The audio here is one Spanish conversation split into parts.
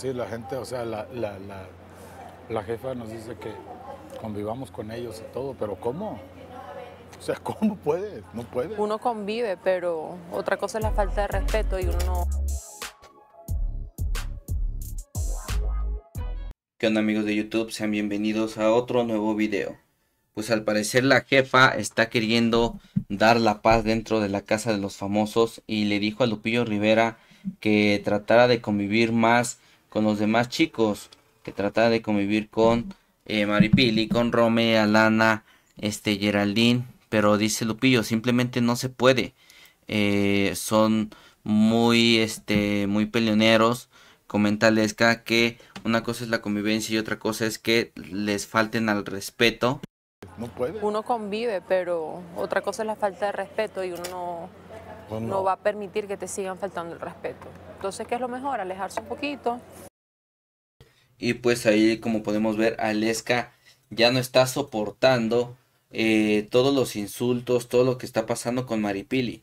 Sí, la gente, o sea, la, jefa nos dice que convivamos con ellos y todo, pero ¿cómo? O sea, ¿cómo puede? No puede. Uno convive, pero otra cosa es la falta de respeto y uno no. ¿Qué onda amigos de YouTube? Sean bienvenidos a otro nuevo video. Pues al parecer la jefa está queriendo dar la paz dentro de la casa de los famosos y le dijo a Lupillo Rivera que tratara de convivir más con los demás chicos, que trata de convivir con eh, Maripili, con Rome, Alana, este, Geraldine, pero dice Lupillo, simplemente no se puede. Eh, son muy, este, muy peleoneros. Comenta que una cosa es la convivencia y otra cosa es que les falten al respeto. No Uno convive, pero otra cosa es la falta de respeto y uno no pues no. va a permitir que te sigan faltando el respeto. Entonces, ¿qué es lo mejor? Alejarse un poquito. Y pues ahí, como podemos ver, Aleska ya no está soportando eh, todos los insultos, todo lo que está pasando con Maripili.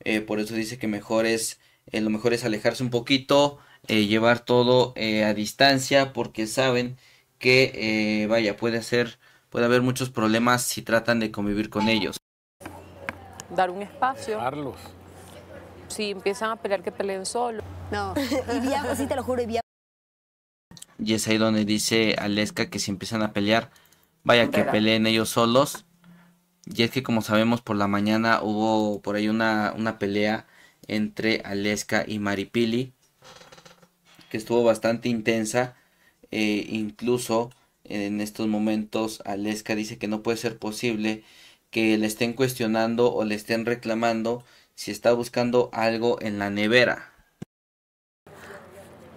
Eh, por eso dice que eh, lo mejor es alejarse un poquito, llevar todo a distancia, porque saben que, vaya, puede ser, puede haber muchos problemas si tratan de convivir con ellos dar un espacio. Carlos. Si empiezan a pelear, que peleen solo. No, y viajo, sí te lo juro, y Y es ahí donde dice Aleska que si empiezan a pelear, vaya que peleen ellos solos. Y es que como sabemos por la mañana hubo por ahí una, una pelea entre Aleska y Maripili. Que estuvo bastante intensa. Eh, incluso en estos momentos Aleska dice que no puede ser posible que le estén cuestionando o le estén reclamando si está buscando algo en la nevera.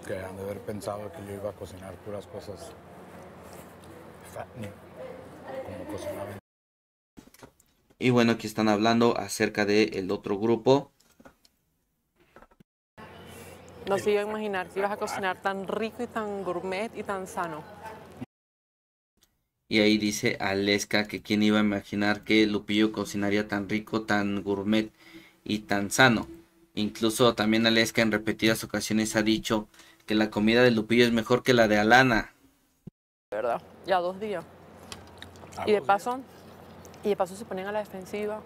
Que haber pensado que yo iba a cocinar puras cosas Y bueno, aquí están hablando acerca del otro grupo. No se iba a imaginar que ibas a cocinar tan rico y tan gourmet y tan sano. Y ahí dice Aleska que quién iba a imaginar que Lupillo cocinaría tan rico, tan gourmet y tan sano. Incluso también Aleska en repetidas ocasiones ha dicho que la comida de Lupillo es mejor que la de Alana. ¿Verdad? Ya dos días. Ah, y de paso, y de paso se ponen a la defensiva.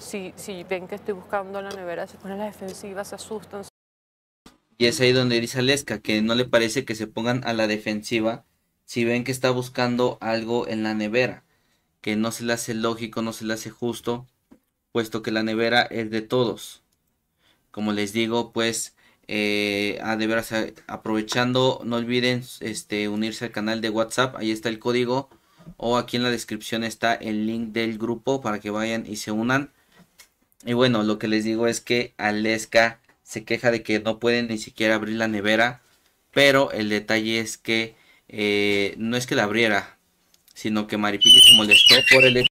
Si, si ven que estoy buscando la nevera, se ponen a la defensiva, se asustan. Y es ahí donde dice Aleska que no le parece que se pongan a la defensiva si ven que está buscando algo en la nevera, que no se le hace lógico, no se le hace justo, puesto que la nevera es de todos. Como les digo, pues eh, a de veras, eh, aprovechando, no olviden este, unirse al canal de WhatsApp, ahí está el código o aquí en la descripción está el link del grupo para que vayan y se unan. Y bueno, lo que les digo es que Aleska se queja de que no pueden ni siquiera abrir la nevera, pero el detalle es que eh, no es que la abriera, sino que Maripili se molestó por el hecho.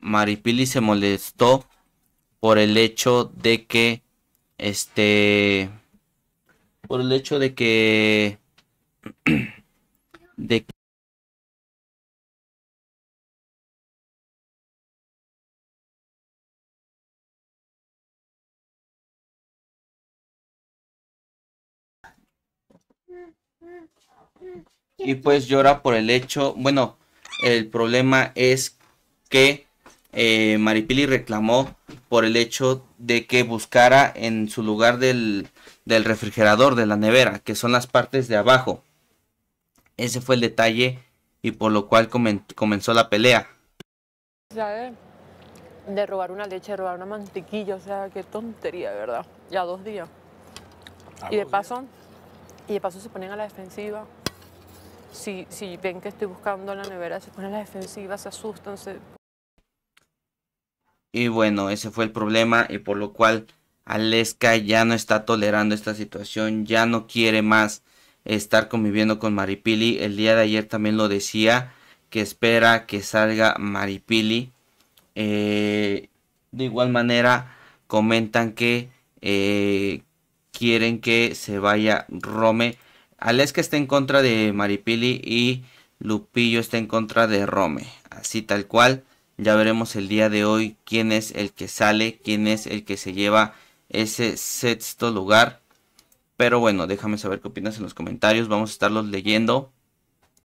Maripili se molestó por el hecho de que este por el hecho de que de que Y pues llora por el hecho, bueno, el problema es que eh, Maripili reclamó por el hecho de que buscara en su lugar del, del refrigerador, de la nevera, que son las partes de abajo. Ese fue el detalle y por lo cual comenzó la pelea. De, de robar una leche, de robar una mantequilla, o sea, qué tontería, ¿verdad? Ya dos días. Y de paso, y de paso se ponen a la defensiva. Si, ven que estoy buscando la nevera, se ponen a la defensiva, se asustan. Y bueno, ese fue el problema y por lo cual Aleska ya no está tolerando esta situación, ya no quiere más estar conviviendo con Maripili. El día de ayer también lo decía, que espera que salga Maripili. Eh, de igual manera, comentan que eh, quieren que se vaya Rome. Aleska está en contra de Maripili y Lupillo está en contra de Rome. Así tal cual. Ya veremos el día de hoy quién es el que sale, quién es el que se lleva ese sexto lugar. Pero bueno, déjame saber qué opinas en los comentarios. Vamos a estarlos leyendo.